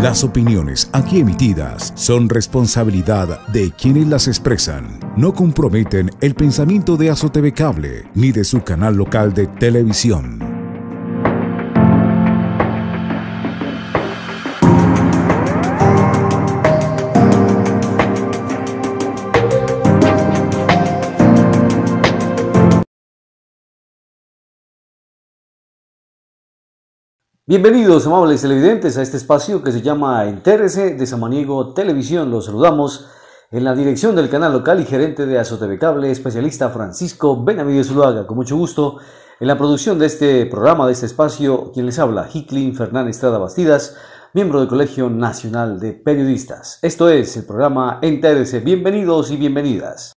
Las opiniones aquí emitidas son responsabilidad de quienes las expresan. No comprometen el pensamiento de Azoteve Cable ni de su canal local de televisión. Bienvenidos, amables televidentes, a este espacio que se llama Entérese de Samaniego Televisión. Los saludamos en la dirección del canal local y gerente de Azoteve Cable, especialista Francisco Benavides Uluaga. Con mucho gusto, en la producción de este programa, de este espacio, quien les habla, Hicklin Fernández Estrada Bastidas, miembro del Colegio Nacional de Periodistas. Esto es el programa Entérese, Bienvenidos y bienvenidas.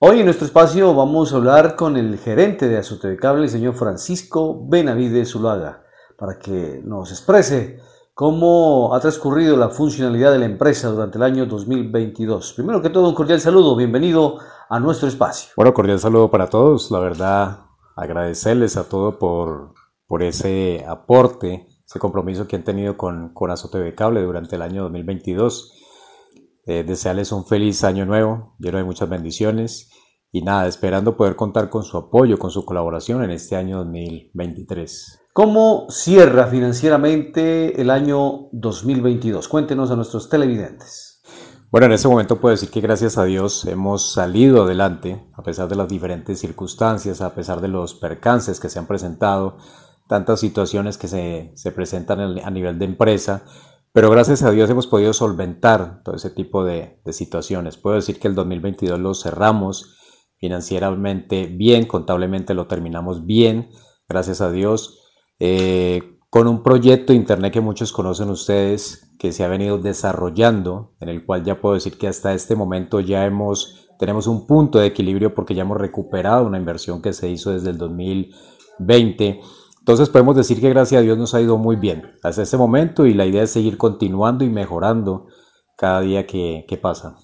Hoy en nuestro espacio vamos a hablar con el gerente de Cable, el señor Francisco Benavides Zulaga, para que nos exprese cómo ha transcurrido la funcionalidad de la empresa durante el año 2022. Primero que todo, un cordial saludo, bienvenido a nuestro espacio. Bueno, cordial saludo para todos, la verdad, agradecerles a todos por, por ese aporte, ese compromiso que han tenido con, con Cable durante el año 2022 eh, desearles un feliz año nuevo, lleno de muchas bendiciones y nada, esperando poder contar con su apoyo, con su colaboración en este año 2023. ¿Cómo cierra financieramente el año 2022? Cuéntenos a nuestros televidentes. Bueno, en este momento puedo decir que gracias a Dios hemos salido adelante, a pesar de las diferentes circunstancias, a pesar de los percances que se han presentado, tantas situaciones que se, se presentan a nivel de empresa, pero gracias a Dios hemos podido solventar todo ese tipo de, situaciones. Puedo decir que el 2022 lo cerramos financieramente bien, contablemente lo terminamos bien, gracias a Dios, eh, con un proyecto de Internet que muchos conocen ustedes, que se ha venido desarrollando, en el cual ya puedo decir que hasta este momento ya hemos, tenemos un punto de equilibrio porque ya hemos recuperado una inversión que se hizo desde el 2020 entonces podemos decir que gracias a Dios nos ha ido muy bien hasta este momento y la idea es seguir continuando y mejorando cada día que, pasa.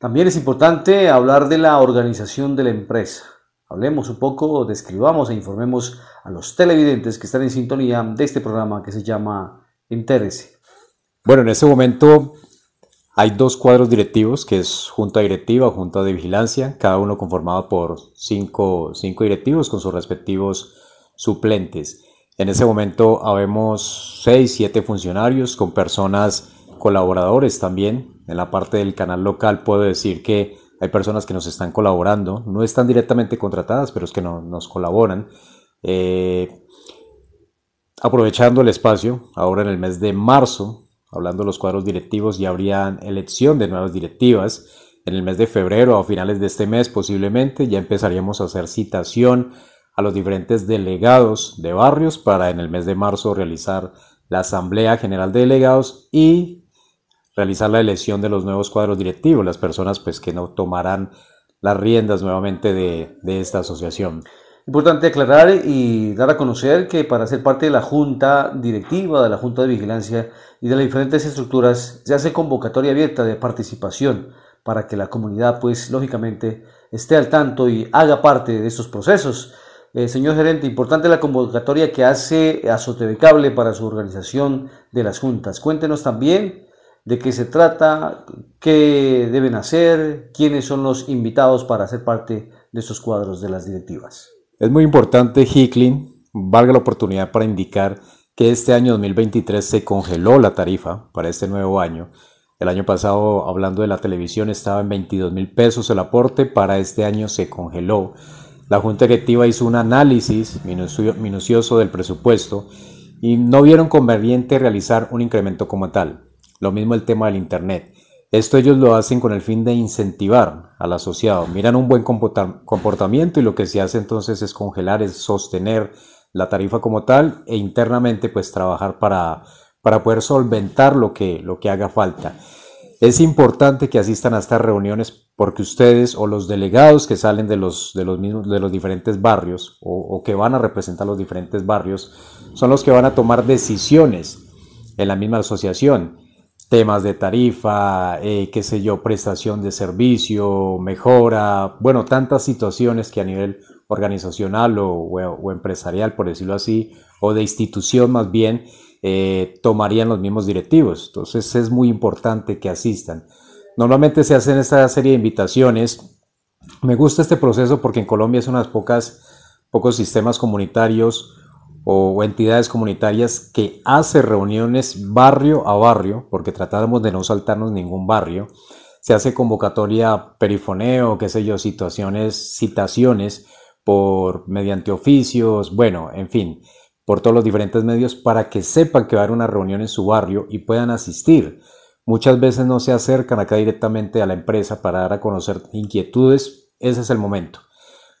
También es importante hablar de la organización de la empresa. Hablemos un poco, describamos e informemos a los televidentes que están en sintonía de este programa que se llama Interese. Bueno, en este momento hay dos cuadros directivos, que es junta directiva, junta de vigilancia, cada uno conformado por cinco, cinco directivos con sus respectivos suplentes. En ese momento habemos 6, 7 funcionarios con personas colaboradores también. En la parte del canal local puedo decir que hay personas que nos están colaborando, no están directamente contratadas, pero es que nos colaboran. Eh, aprovechando el espacio, ahora en el mes de marzo, hablando de los cuadros directivos, ya habría elección de nuevas directivas. En el mes de febrero o finales de este mes posiblemente ya empezaríamos a hacer citación a los diferentes delegados de barrios para en el mes de marzo realizar la Asamblea General de Delegados y realizar la elección de los nuevos cuadros directivos, las personas pues que no tomarán las riendas nuevamente de, de esta asociación. Importante aclarar y dar a conocer que para ser parte de la Junta Directiva, de la Junta de Vigilancia y de las diferentes estructuras se hace convocatoria abierta de participación para que la comunidad pues lógicamente esté al tanto y haga parte de estos procesos. Eh, señor gerente, importante la convocatoria que hace Cable para su organización de las juntas. Cuéntenos también de qué se trata, qué deben hacer, quiénes son los invitados para ser parte de estos cuadros de las directivas. Es muy importante, Hicklin, valga la oportunidad para indicar que este año 2023 se congeló la tarifa para este nuevo año. El año pasado, hablando de la televisión, estaba en 22 mil pesos el aporte, para este año se congeló la Junta Directiva hizo un análisis minucioso del presupuesto y no vieron conveniente realizar un incremento como tal. Lo mismo el tema del Internet. Esto ellos lo hacen con el fin de incentivar al asociado. Miran un buen comportamiento y lo que se hace entonces es congelar, es sostener la tarifa como tal e internamente pues trabajar para, para poder solventar lo que, lo que haga falta. Es importante que asistan a estas reuniones porque ustedes o los delegados que salen de los, de los, de los diferentes barrios o, que van a representar los diferentes barrios son los que van a tomar decisiones en la misma asociación. Temas de tarifa, eh, qué sé yo, prestación de servicio, mejora, bueno, tantas situaciones que a nivel organizacional o, empresarial, por decirlo así, o de institución más bien, eh, tomarían los mismos directivos. Entonces es muy importante que asistan. Normalmente se hacen esta serie de invitaciones. Me gusta este proceso porque en Colombia es unas pocas, pocos sistemas comunitarios o, entidades comunitarias que hace reuniones barrio a barrio, porque tratamos de no saltarnos ningún barrio. Se hace convocatoria perifoneo, qué sé yo, situaciones, citaciones por mediante oficios, bueno, en fin, por todos los diferentes medios para que sepan que va a haber una reunión en su barrio y puedan asistir muchas veces no se acercan acá directamente a la empresa para dar a conocer inquietudes, ese es el momento.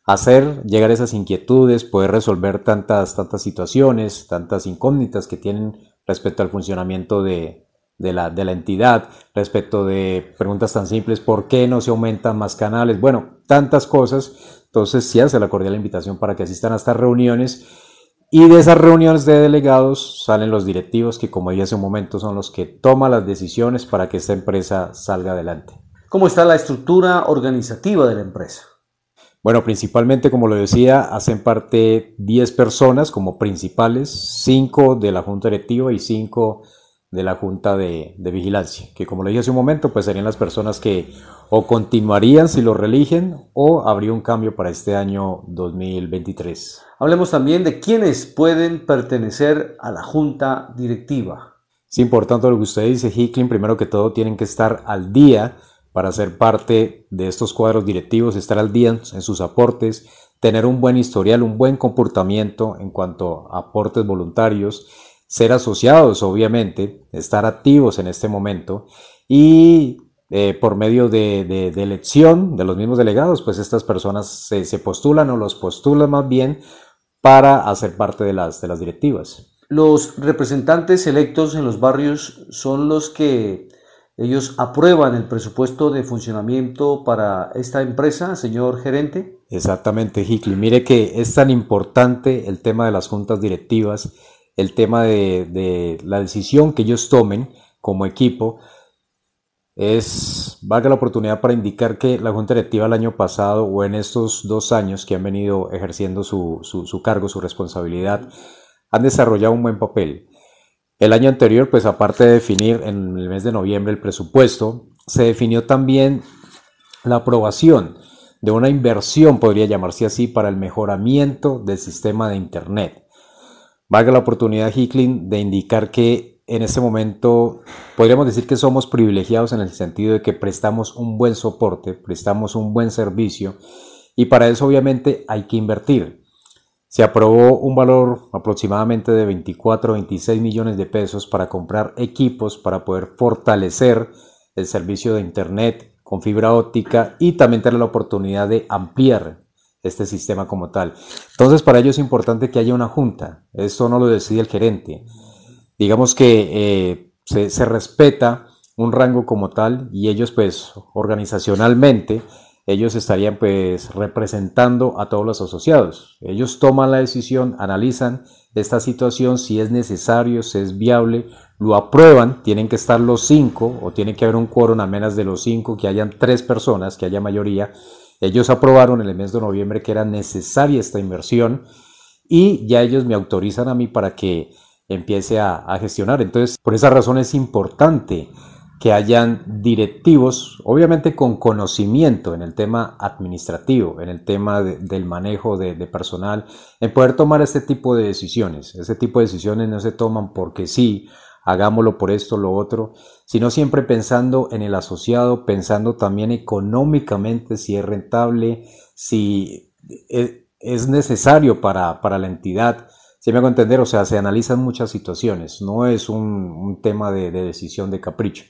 Hacer llegar esas inquietudes, poder resolver tantas, tantas situaciones, tantas incógnitas que tienen respecto al funcionamiento de, la, de la, entidad, respecto de preguntas tan simples, ¿por qué no se aumentan más canales? Bueno, tantas cosas. Entonces, sí hace la cordial invitación para que asistan a estas reuniones y de esas reuniones de delegados salen los directivos que, como dije hace un momento, son los que toman las decisiones para que esta empresa salga adelante. ¿Cómo está la estructura organizativa de la empresa? Bueno, principalmente, como lo decía, hacen parte 10 personas como principales, 5 de la junta directiva y 5 de la Junta de, Vigilancia, que como le dije hace un momento, pues serían las personas que o continuarían si lo religen o habría un cambio para este año 2023. Hablemos también de quienes pueden pertenecer a la Junta Directiva. por tanto lo que usted dice, Hicklin, primero que todo tienen que estar al día para ser parte de estos cuadros directivos, estar al día en sus aportes, tener un buen historial, un buen comportamiento en cuanto a aportes voluntarios, ser asociados, obviamente, estar activos en este momento y eh, por medio de, elección de los mismos delegados, pues estas personas se, postulan o los postulan más bien para hacer parte de las, de las directivas. Los representantes electos en los barrios son los que ellos aprueban el presupuesto de funcionamiento para esta empresa, señor gerente. Exactamente, Hickley. Mire que es tan importante el tema de las juntas directivas el tema de, la decisión que ellos tomen como equipo es, valga la oportunidad para indicar que la Junta Directiva el año pasado o en estos dos años que han venido ejerciendo su, su, cargo, su responsabilidad, han desarrollado un buen papel. El año anterior, pues aparte de definir en el mes de noviembre el presupuesto, se definió también la aprobación de una inversión, podría llamarse así, para el mejoramiento del sistema de Internet. Valga la oportunidad, Hicklin, de indicar que en este momento podríamos decir que somos privilegiados en el sentido de que prestamos un buen soporte, prestamos un buen servicio y para eso obviamente hay que invertir. Se aprobó un valor aproximadamente de 24 26 millones de pesos para comprar equipos para poder fortalecer el servicio de Internet con fibra óptica y también tener la oportunidad de ampliar este sistema como tal. Entonces, para ellos es importante que haya una junta. Esto no lo decide el gerente. Digamos que eh, se, respeta un rango como tal y ellos, pues, organizacionalmente, ellos estarían, pues, representando a todos los asociados. Ellos toman la decisión, analizan esta situación, si es necesario, si es viable, lo aprueban, tienen que estar los cinco o tiene que haber un quórum a menos de los cinco, que hayan tres personas, que haya mayoría ellos aprobaron en el mes de noviembre que era necesaria esta inversión y ya ellos me autorizan a mí para que empiece a, gestionar. Entonces, por esa razón es importante que hayan directivos, obviamente con conocimiento en el tema administrativo, en el tema del manejo de, de, personal, en poder tomar este tipo de decisiones. Ese tipo de decisiones no se toman porque sí hagámoslo por esto, lo otro, sino siempre pensando en el asociado, pensando también económicamente si es rentable, si e, es necesario para, la entidad. Si me hago entender, o sea, se analizan muchas situaciones, no es un, tema de, decisión de capricho.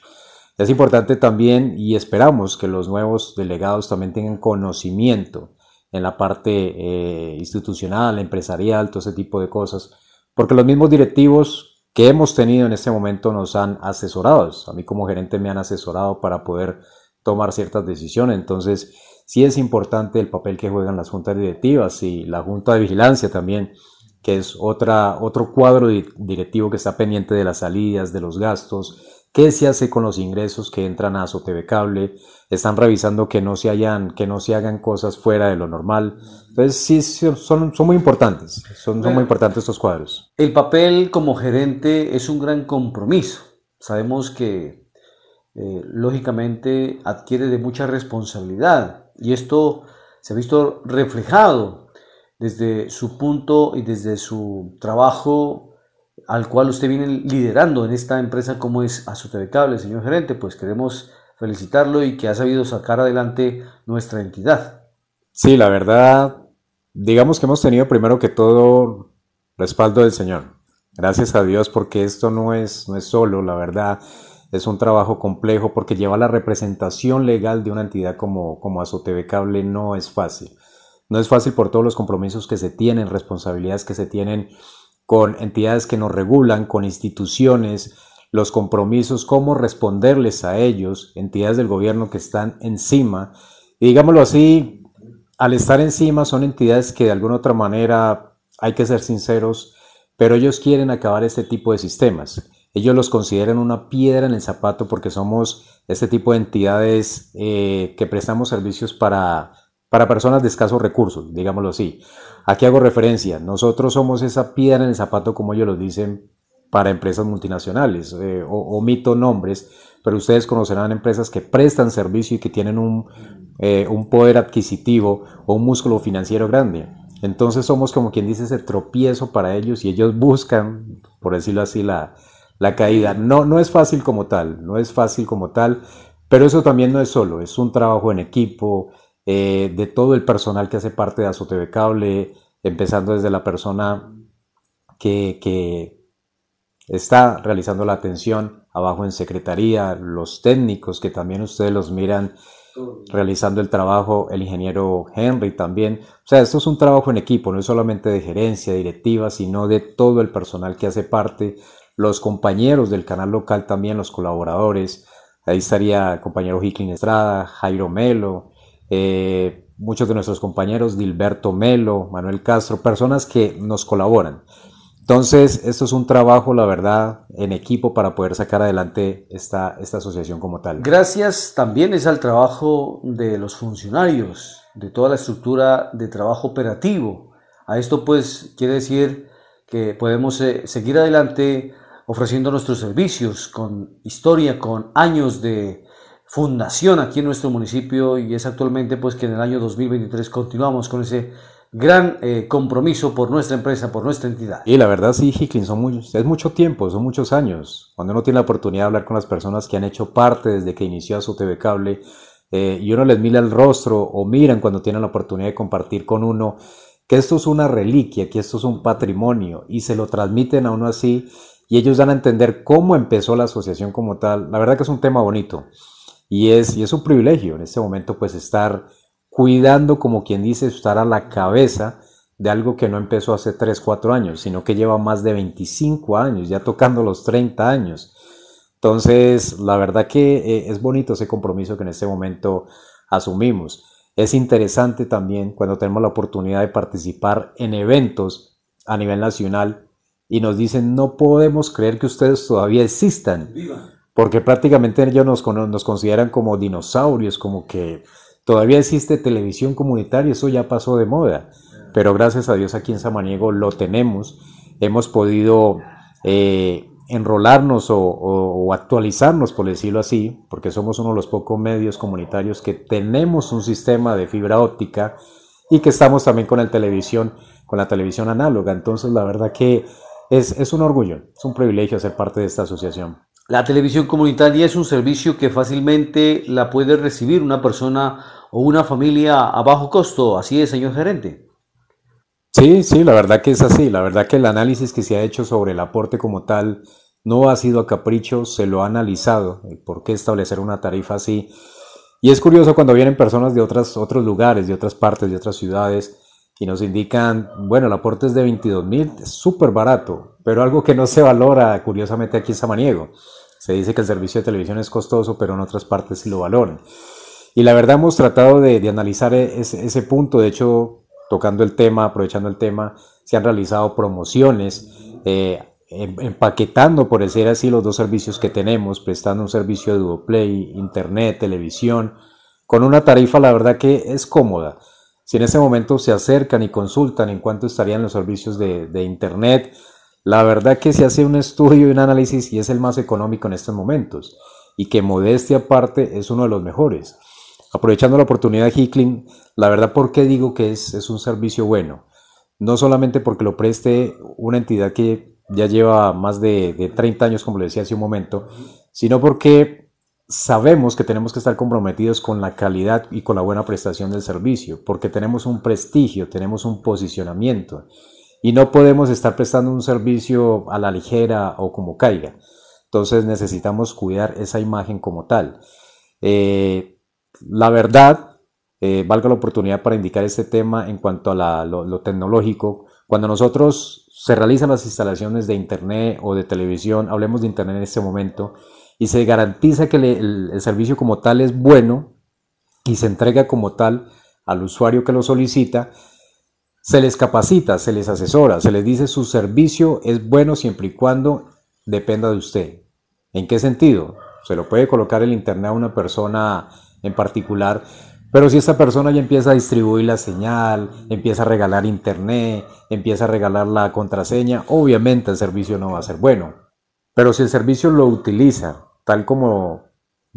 Es importante también y esperamos que los nuevos delegados también tengan conocimiento en la parte eh, institucional, empresarial, todo ese tipo de cosas, porque los mismos directivos que hemos tenido en este momento nos han asesorado. A mí como gerente me han asesorado para poder tomar ciertas decisiones. Entonces, sí es importante el papel que juegan las juntas directivas y la junta de vigilancia también que es otra, otro cuadro directivo que está pendiente de las salidas, de los gastos, qué se hace con los ingresos que entran a Cable, están revisando que no se hayan, que no se hagan cosas fuera de lo normal. Entonces sí, son, son muy importantes, son, muy importantes estos cuadros. El papel como gerente es un gran compromiso. Sabemos que eh, lógicamente adquiere de mucha responsabilidad y esto se ha visto reflejado desde su punto y desde su trabajo al cual usted viene liderando en esta empresa como es Cable, señor gerente, pues queremos felicitarlo y que ha sabido sacar adelante nuestra entidad. Sí, la verdad, digamos que hemos tenido primero que todo respaldo del Señor. Gracias a Dios porque esto no es, no es solo, la verdad, es un trabajo complejo porque llevar la representación legal de una entidad como, como Cable no es fácil. No es fácil por todos los compromisos que se tienen, responsabilidades que se tienen con entidades que nos regulan, con instituciones, los compromisos, cómo responderles a ellos, entidades del gobierno que están encima. Y digámoslo así, al estar encima son entidades que de alguna otra manera, hay que ser sinceros, pero ellos quieren acabar este tipo de sistemas. Ellos los consideran una piedra en el zapato porque somos este tipo de entidades eh, que prestamos servicios para para personas de escasos recursos, digámoslo así. Aquí hago referencia, nosotros somos esa piedra en el zapato, como ellos lo dicen, para empresas multinacionales. Eh, omito nombres, pero ustedes conocerán empresas que prestan servicio y que tienen un, eh, un poder adquisitivo o un músculo financiero grande. Entonces somos como quien dice ese tropiezo para ellos y ellos buscan, por decirlo así, la, la caída. No, no es fácil como tal, no es fácil como tal, pero eso también no es solo, es un trabajo en equipo, eh, de todo el personal que hace parte de Azotebe Cable, empezando desde la persona que, está realizando la atención abajo en secretaría, los técnicos que también ustedes los miran realizando el trabajo, el ingeniero Henry también. O sea, esto es un trabajo en equipo, no es solamente de gerencia, directiva, sino de todo el personal que hace parte, los compañeros del canal local también, los colaboradores. Ahí estaría el compañero Hicklin Estrada, Jairo Melo, eh, muchos de nuestros compañeros, Dilberto Melo, Manuel Castro, personas que nos colaboran. Entonces, esto es un trabajo, la verdad, en equipo para poder sacar adelante esta, esta asociación como tal. Gracias también es al trabajo de los funcionarios, de toda la estructura de trabajo operativo. A esto pues quiere decir que podemos eh, seguir adelante ofreciendo nuestros servicios con historia, con años de fundación aquí en nuestro municipio y es actualmente pues que en el año 2023 continuamos con ese gran eh, compromiso por nuestra empresa, por nuestra entidad. Y la verdad sí, Hicklin, son es mucho tiempo, son muchos años. Cuando uno tiene la oportunidad de hablar con las personas que han hecho parte desde que inició su TV Cable eh, y uno les mira el rostro o miran cuando tienen la oportunidad de compartir con uno que esto es una reliquia, que esto es un patrimonio y se lo transmiten a uno así y ellos dan a entender cómo empezó la asociación como tal. La verdad que es un tema bonito. Y es, y es un privilegio en este momento pues estar cuidando, como quien dice, estar a la cabeza de algo que no empezó hace 3, 4 años, sino que lleva más de 25 años, ya tocando los 30 años. Entonces, la verdad que eh, es bonito ese compromiso que en este momento asumimos. Es interesante también cuando tenemos la oportunidad de participar en eventos a nivel nacional y nos dicen, no podemos creer que ustedes todavía existan. Viva porque prácticamente ellos nos, nos consideran como dinosaurios, como que todavía existe televisión comunitaria, eso ya pasó de moda, pero gracias a Dios aquí en Samaniego lo tenemos, hemos podido eh, enrolarnos o, actualizarnos, por decirlo así, porque somos uno de los pocos medios comunitarios que tenemos un sistema de fibra óptica y que estamos también con, el televisión, con la televisión análoga. Entonces, la verdad que es un orgullo, es un privilegio ser parte de esta asociación. La televisión comunitaria es un servicio que fácilmente la puede recibir una persona o una familia a bajo costo, así es, señor gerente. Sí, sí, la verdad que es así. La verdad que el análisis que se ha hecho sobre el aporte como tal no ha sido a capricho, se lo ha analizado, por qué establecer una tarifa así. Y es curioso cuando vienen personas de otras, otros lugares, de otras partes, de otras ciudades, y nos indican, bueno, el aporte es de 22 mil, súper barato, pero algo que no se valora curiosamente aquí en Samaniego. Se dice que el servicio de televisión es costoso, pero en otras partes lo valoran. Y la verdad hemos tratado de, analizar e, ese, punto. De hecho, tocando el tema, aprovechando el tema, se han realizado promociones, eh, em, empaquetando, por decir así, los dos servicios que tenemos, prestando un servicio de Duoplay, Internet, televisión, con una tarifa, la verdad que es cómoda. Si en ese momento se acercan y consultan en cuánto estarían los servicios de, de Internet, la verdad que se hace un estudio y un análisis y es el más económico en estos momentos y que modestia aparte es uno de los mejores. Aprovechando la oportunidad de Hickling, la verdad por qué digo que es, un servicio bueno. No solamente porque lo preste una entidad que ya lleva más de, de 30 años, como le decía hace un momento, sino porque sabemos que tenemos que estar comprometidos con la calidad y con la buena prestación del servicio, porque tenemos un prestigio, tenemos un posicionamiento y no podemos estar prestando un servicio a la ligera o como caiga. Entonces necesitamos cuidar esa imagen como tal. Eh, la verdad, eh, valga la oportunidad para indicar este tema en cuanto a lo, tecnológico. Cuando nosotros se realizan las instalaciones de Internet o de televisión, hablemos de Internet en este momento, y se garantiza que el, servicio como tal es bueno y se entrega como tal al usuario que lo solicita, se les capacita, se les asesora, se les dice su servicio es bueno siempre y cuando dependa de usted. ¿En qué sentido? Se lo puede colocar el internet a una persona en particular, pero si esta persona ya empieza a distribuir la señal, empieza a regalar internet, empieza a regalar la contraseña, obviamente el servicio no va a ser bueno. Pero si el servicio lo utiliza, tal como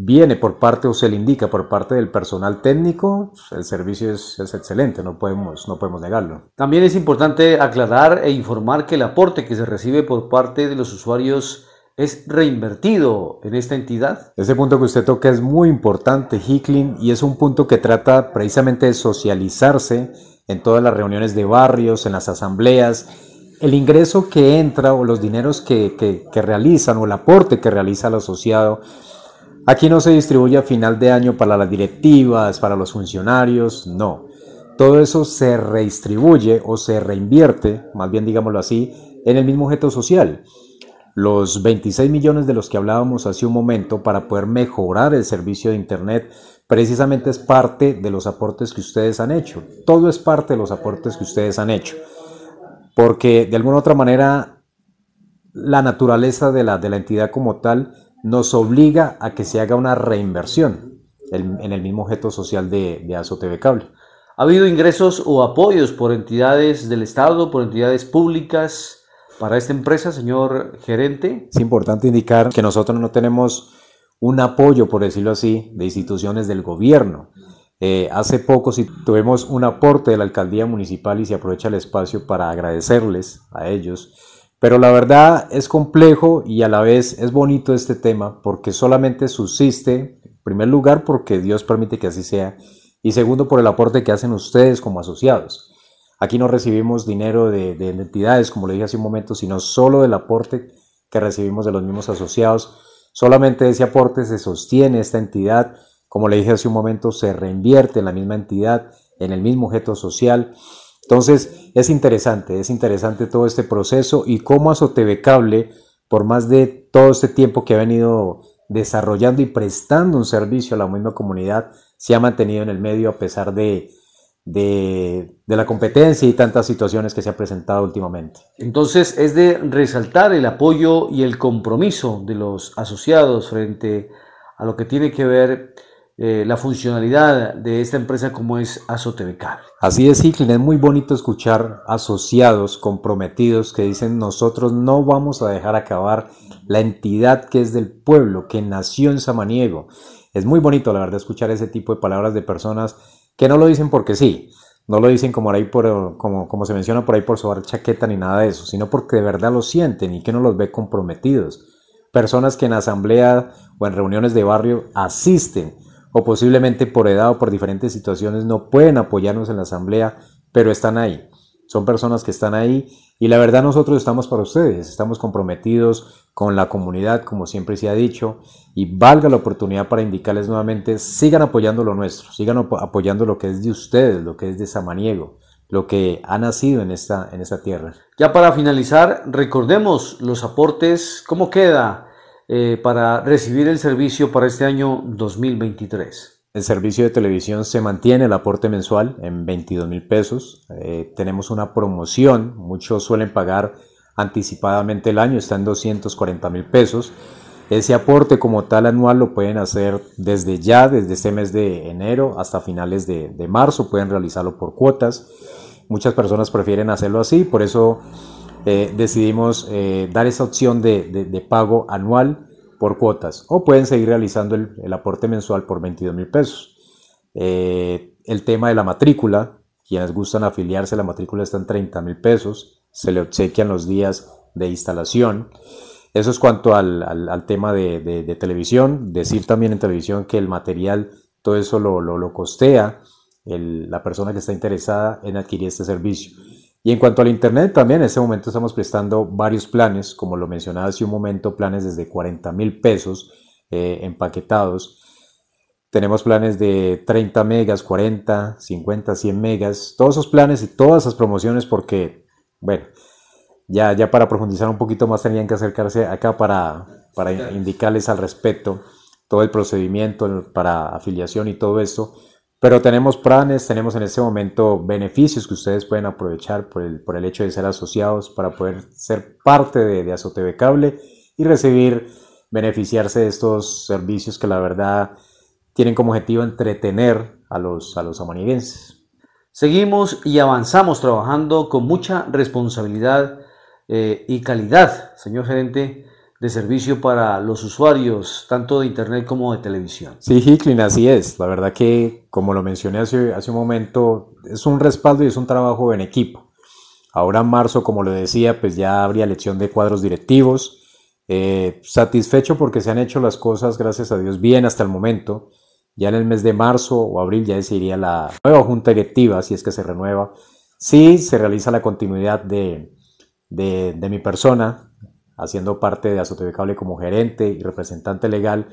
viene por parte o se le indica por parte del personal técnico, el servicio es, es, excelente, no podemos, no podemos negarlo. También es importante aclarar e informar que el aporte que se recibe por parte de los usuarios es reinvertido en esta entidad. Ese punto que usted toca es muy importante, Hicklin, y es un punto que trata precisamente de socializarse en todas las reuniones de barrios, en las asambleas. El ingreso que entra o los dineros que, que, que realizan o el aporte que realiza el asociado Aquí no se distribuye a final de año para las directivas, para los funcionarios, no. Todo eso se redistribuye o se reinvierte, más bien digámoslo así, en el mismo objeto social. Los 26 millones de los que hablábamos hace un momento para poder mejorar el servicio de Internet precisamente es parte de los aportes que ustedes han hecho. Todo es parte de los aportes que ustedes han hecho. Porque de alguna otra manera la naturaleza de la, de la entidad como tal nos obliga a que se haga una reinversión en el mismo objeto social de, de TV Cable. ¿Ha habido ingresos o apoyos por entidades del Estado, por entidades públicas para esta empresa, señor gerente? Es importante indicar que nosotros no tenemos un apoyo, por decirlo así, de instituciones del gobierno. Eh, hace poco tuvimos un aporte de la alcaldía municipal y se aprovecha el espacio para agradecerles a ellos pero la verdad es complejo y a la vez es bonito este tema porque solamente subsiste, en primer lugar, porque Dios permite que así sea, y segundo, por el aporte que hacen ustedes como asociados. Aquí no recibimos dinero de, entidades, como le dije hace un momento, sino solo del aporte que recibimos de los mismos asociados. Solamente ese aporte se sostiene esta entidad, como le dije hace un momento, se reinvierte en la misma entidad, en el mismo objeto social. Entonces, es interesante, es interesante todo este proceso y cómo Azoteve Cable, por más de todo este tiempo que ha venido desarrollando y prestando un servicio a la misma comunidad, se ha mantenido en el medio a pesar de, de, la competencia y tantas situaciones que se han presentado últimamente. Entonces es de resaltar el apoyo y el compromiso de los asociados frente a lo que tiene que ver eh, la funcionalidad de esta empresa como es Azotevecable. Así es, Hicklin, es muy bonito escuchar asociados comprometidos que dicen nosotros no vamos a dejar acabar la entidad que es del pueblo, que nació en Samaniego. Es muy bonito, la verdad, escuchar ese tipo de palabras de personas que no lo dicen porque sí, no lo dicen como, ahí por, como, como se menciona por ahí por sobar chaqueta ni nada de eso, sino porque de verdad lo sienten y que no los ve comprometidos. Personas que en asamblea o en reuniones de barrio asisten o posiblemente por edad o por diferentes situaciones no pueden apoyarnos en la asamblea, pero están ahí. Son personas que están ahí y la verdad nosotros estamos para ustedes, estamos comprometidos con la comunidad, como siempre se ha dicho, y valga la oportunidad para indicarles nuevamente, sigan apoyando lo nuestro, sigan apoyando lo que es de ustedes, lo que es de Samaniego, lo que ha nacido en esta, en esta tierra. Ya para finalizar, recordemos los aportes, cómo queda eh, para recibir el servicio para este año 2023. El servicio de televisión se mantiene el aporte mensual en 22 mil pesos. Eh, tenemos una promoción, muchos suelen pagar anticipadamente el año, está en 240 mil pesos. Ese aporte como tal anual lo pueden hacer desde ya, desde este mes de enero hasta finales de marzo, pueden realizarlo por cuotas. Muchas personas prefieren hacerlo así, por eso eh, decidimos eh, dar esa opción de, pago anual por cuotas o pueden seguir realizando el, aporte mensual por 22 mil pesos. Eh, el tema de la matrícula, quienes gustan afiliarse, la matrícula está en 30 mil pesos, se le obsequian los días de instalación. Eso es cuanto al, tema de, televisión. Decir también en televisión que el material, todo eso lo, lo, costea la persona que está interesada en adquirir este servicio. Y en cuanto al Internet, también en este momento estamos prestando varios planes, como lo mencionaba hace un momento, planes desde 40 mil pesos eh, empaquetados. Tenemos planes de 30 megas, 40, 50, 100 megas, todos esos planes y todas esas promociones porque, bueno, ya, ya para profundizar un poquito más tenían que acercarse acá para, para indicarles al respecto todo el procedimiento para afiliación y todo eso. Pero tenemos planes, tenemos en este momento beneficios que ustedes pueden aprovechar por el, por el hecho de ser asociados para poder ser parte de, de Cable y recibir, beneficiarse de estos servicios que la verdad tienen como objetivo entretener a los, a los Seguimos y avanzamos trabajando con mucha responsabilidad eh, y calidad, señor gerente, de servicio para los usuarios, tanto de Internet como de televisión. Sí, Hicklin, así es. La verdad que, como lo mencioné hace, hace un momento, es un respaldo y es un trabajo en equipo. Ahora en marzo, como lo decía, pues ya habría elección de cuadros directivos. Eh, satisfecho porque se han hecho las cosas, gracias a Dios, bien hasta el momento. Ya en el mes de marzo o abril ya decidiría la nueva junta directiva, si es que se renueva. Si sí, se realiza la continuidad de mi persona, haciendo parte de Azote Cable como gerente y representante legal.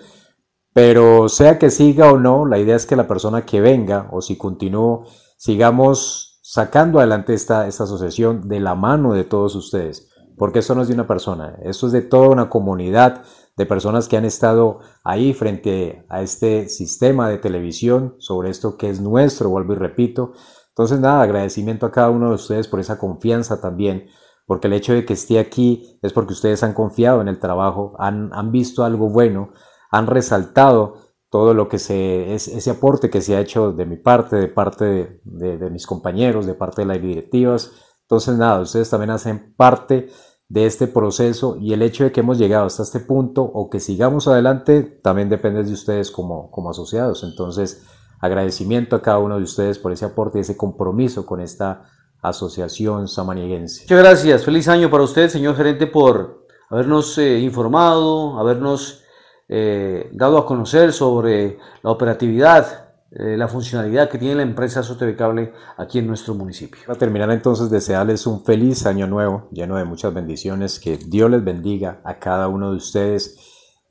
Pero sea que siga o no, la idea es que la persona que venga o si continúo, sigamos sacando adelante esta, esta asociación de la mano de todos ustedes. Porque eso no es de una persona, esto es de toda una comunidad de personas que han estado ahí frente a este sistema de televisión sobre esto que es nuestro, vuelvo y repito. Entonces nada, agradecimiento a cada uno de ustedes por esa confianza también porque el hecho de que esté aquí es porque ustedes han confiado en el trabajo, han, visto algo bueno, han resaltado todo lo que se, es, ese aporte que se ha hecho de mi parte, de parte de, mis compañeros, de parte de las directivas. Entonces, nada, ustedes también hacen parte de este proceso y el hecho de que hemos llegado hasta este punto o que sigamos adelante también depende de ustedes como, como asociados. Entonces, agradecimiento a cada uno de ustedes por ese aporte y ese compromiso con esta Asociación Samanieguense. Muchas gracias. Feliz año para usted, señor gerente, por habernos eh, informado, habernos eh, dado a conocer sobre la operatividad, eh, la funcionalidad que tiene la empresa SOTV aquí en nuestro municipio. Para terminar entonces, desearles un feliz año nuevo, lleno de muchas bendiciones, que Dios les bendiga a cada uno de ustedes.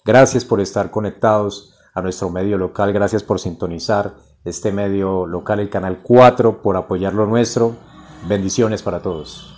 Gracias por estar conectados a nuestro medio local, gracias por sintonizar este medio local, el Canal 4, por apoyar lo nuestro Bendiciones para todos.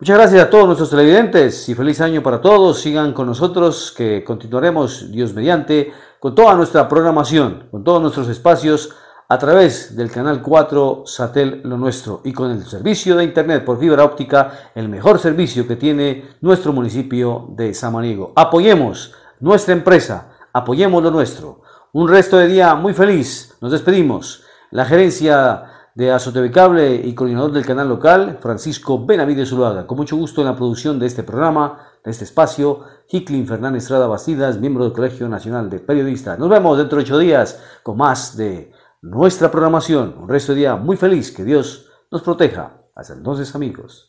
Muchas gracias a todos nuestros televidentes y feliz año para todos. Sigan con nosotros que continuaremos, Dios mediante, con toda nuestra programación, con todos nuestros espacios a través del canal 4 Satel Lo Nuestro y con el servicio de internet por fibra óptica, el mejor servicio que tiene nuestro municipio de San Samaniego. Apoyemos nuestra empresa, apoyemos lo nuestro. Un resto de día muy feliz. Nos despedimos. La gerencia de Azoteve Cable y coordinador del canal local, Francisco Benavides Uruaga. Con mucho gusto en la producción de este programa, de este espacio, Hicklin Fernández Estrada Bastidas, miembro del Colegio Nacional de Periodistas. Nos vemos dentro de ocho días con más de nuestra programación. Un resto de día muy feliz. Que Dios nos proteja. Hasta entonces, amigos.